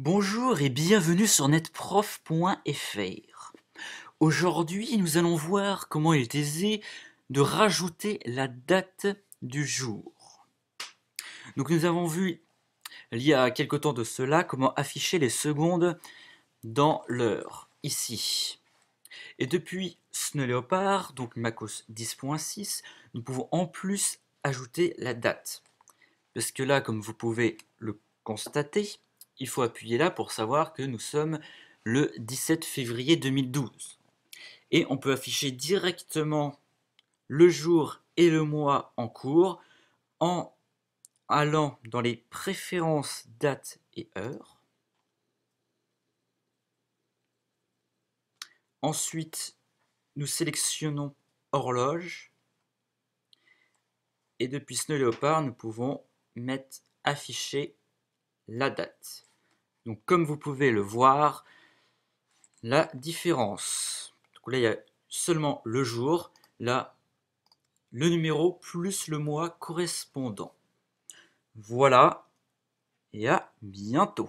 Bonjour et bienvenue sur netprof.fr. Aujourd'hui, nous allons voir comment il est aisé de rajouter la date du jour. Donc nous avons vu il y a quelque temps de cela comment afficher les secondes dans l'heure, ici. Et depuis Snow Leopard, donc MacOS 10.6, nous pouvons en plus ajouter la date. Parce que là, comme vous pouvez le constater, il faut appuyer là pour savoir que nous sommes le 17 février 2012. Et on peut afficher directement le jour et le mois en cours en allant dans les préférences date et heure. Ensuite, nous sélectionnons horloge. Et depuis Snow Leopard, nous pouvons mettre afficher la date. Donc comme vous pouvez le voir, la différence. là, il y a seulement le jour, là, le numéro plus le mois correspondant. Voilà, et à bientôt